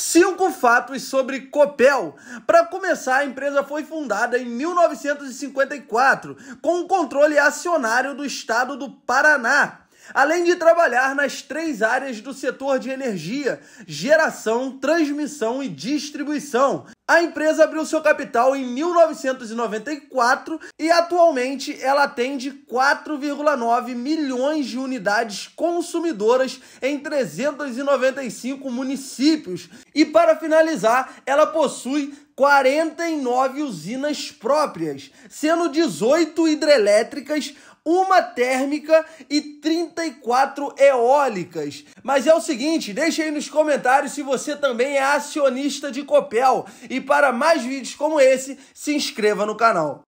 Cinco fatos sobre Copel. Para começar, a empresa foi fundada em 1954 com o controle acionário do estado do Paraná além de trabalhar nas três áreas do setor de energia: geração, transmissão e distribuição. A empresa abriu seu capital em 1994 e atualmente ela atende 4,9 milhões de unidades consumidoras em 395 municípios. E para finalizar, ela possui 49 usinas próprias, sendo 18 hidrelétricas, uma térmica e 34 eólicas. Mas é o seguinte, deixa aí nos comentários se você também é acionista de Copel. E para mais vídeos como esse, se inscreva no canal.